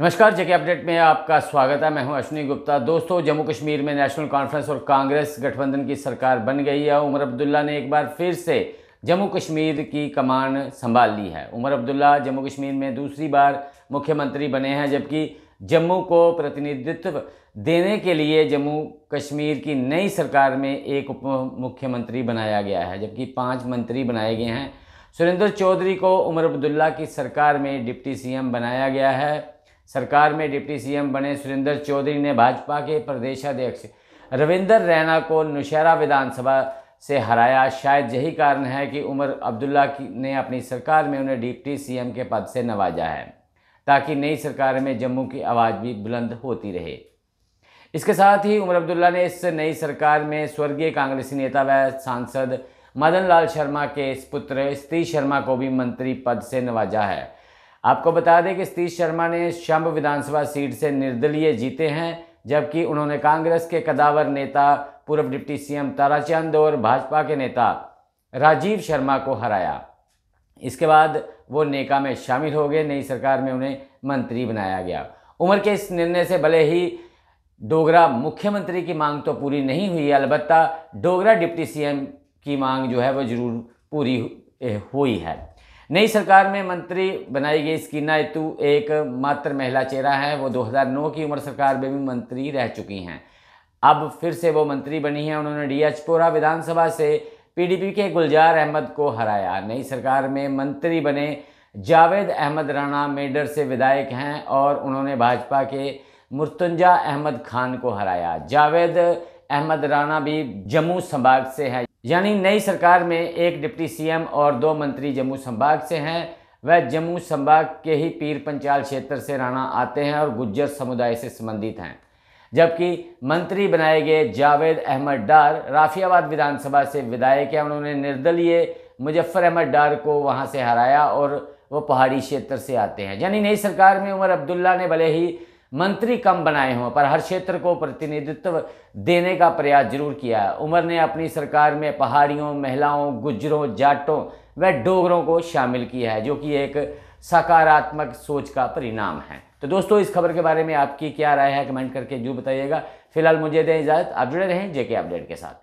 नमस्कार जेके अपडेट में आपका स्वागत है मैं हूं अश्विनी गुप्ता दोस्तों जम्मू कश्मीर में नेशनल कॉन्फ्रेंस और कांग्रेस गठबंधन की सरकार बन गई है उमर अब्दुल्ला ने एक बार फिर से जम्मू कश्मीर की कमान संभाल ली है उमर अब्दुल्ला जम्मू कश्मीर में दूसरी बार मुख्यमंत्री बने हैं जबकि जम्मू को प्रतिनिधित्व देने के लिए जम्मू कश्मीर की नई सरकार में एक उप मुख्यमंत्री बनाया गया है जबकि पाँच मंत्री बनाए गए हैं सुरेंद्र चौधरी को उमर अब्दुल्ला की सरकार में डिप्टी सीएम बनाया गया है सरकार में डिप्टी सीएम बने सुरेंद्र चौधरी ने भाजपा के प्रदेशाध्यक्ष रविंदर रैना को नौशहरा विधानसभा से हराया शायद यही कारण है कि उमर अब्दुल्ला ने अपनी सरकार में उन्हें डिप्टी सीएम के पद से नवाजा है ताकि नई सरकार में जम्मू की आवाज़ भी बुलंद होती रहे इसके साथ ही उमर अब्दुल्ला ने इस नई सरकार में स्वर्गीय कांग्रेसी नेता व सांसद मदन लाल शर्मा के पुत्र स्त्री शर्मा को भी मंत्री पद से नवाजा है आपको बता दें कि सतीश शर्मा ने शंभ विधानसभा सीट से निर्दलीय जीते हैं जबकि उन्होंने कांग्रेस के कदावर नेता पूर्व डिप्टी सीएम ताराचंद और भाजपा के नेता राजीव शर्मा को हराया इसके बाद वो नेका में शामिल हो गए नई सरकार में उन्हें मंत्री बनाया गया उम्र के इस निर्णय से भले ही डोगरा मुख्यमंत्री की मांग तो पूरी नहीं हुई अलबत्ता डोगरा डिप्टी सीएम की मांग जो है वो जरूर पूरी हुई है नई सरकार में मंत्री बनाई गई स्कीना इतू एक मात्र महिला चेहरा है वो 2009 की उम्र सरकार में भी मंत्री रह चुकी हैं अब फिर से वो मंत्री बनी हैं उन्होंने डी एचपोरा विधानसभा से पीडीपी के गुलजार अहमद को हराया नई सरकार में मंत्री बने जावेद अहमद राणा मेडर से विधायक हैं और उन्होंने भाजपा के मुर्तुंजा अहमद खान को हराया जावेद अहमद राणा भी जम्मू संभाग से है यानी नई सरकार में एक डिप्टी सीएम और दो मंत्री जम्मू संभाग से हैं वह जम्मू संभाग के ही पीर पंचाल क्षेत्र से राणा आते हैं और गुज्जर समुदाय से संबंधित हैं जबकि मंत्री बनाए गए जावेद अहमद डार राफियाबाद विधानसभा से विधायक हैं उन्होंने निर्दलीय मुजफ्फर अहमद डार को वहाँ से हराया और वो पहाड़ी क्षेत्र से आते हैं यानी नई सरकार में उमर अब्दुल्ला ने भले ही मंत्री कम बनाए हों पर हर क्षेत्र को प्रतिनिधित्व देने का प्रयास जरूर किया है उमर ने अपनी सरकार में पहाड़ियों महिलाओं गुजरों जाटों व डोगरों को शामिल किया है जो कि एक सकारात्मक सोच का परिणाम है तो दोस्तों इस खबर के बारे में आपकी क्या राय है कमेंट करके जो बताइएगा फिलहाल मुझे दें इजाज़त आप जुड़े रहें जेके अपडेट के साथ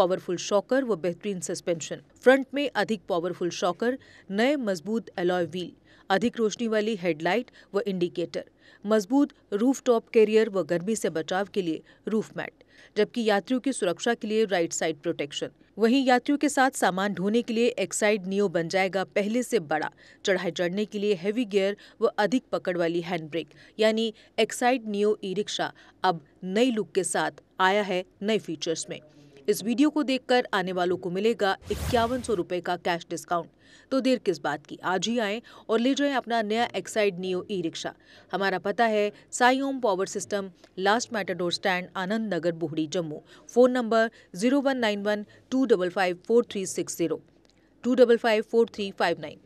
पावरफुल शॉकर व बेहतरीन सस्पेंशन फ्रंट में अधिक पावरफुल शॉकर नए मजबूत एलॉय व्हील अधिक रोशनी वाली हेडलाइट व इंडिकेटर मजबूत रूफ टॉप कैरियर व गर्मी से बचाव के लिए रूफ मैट जबकि यात्रियों की सुरक्षा के लिए राइट साइड प्रोटेक्शन वहीं यात्रियों के साथ सामान ढोने के लिए एक्साइड नियो बन जाएगा पहले से बड़ा चढ़ाई चढ़ने के लिए हैवी गियर व अधिक पकड़ वाली हैंड ब्रेक यानी एक्साइड नियो ई रिक्शा अब नई लुक के साथ आया है नए फीचर्स में इस वीडियो को देखकर आने वालों को मिलेगा इक्यावन सौ रुपए का कैश डिस्काउंट तो देर किस बात की आज ही आए और ले जाएं अपना नया एक्साइड नियो ई रिक्शा हमारा पता है Sai Om power system last matador stand Anand Nagar Bohri Jammu phone number zero one nine one two double five four three six zero two double five four three five nine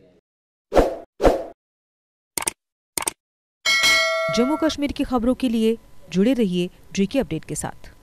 Jammu Kashmir की खबरों के लिए जुड़े रहिए जेके अपडेट के साथ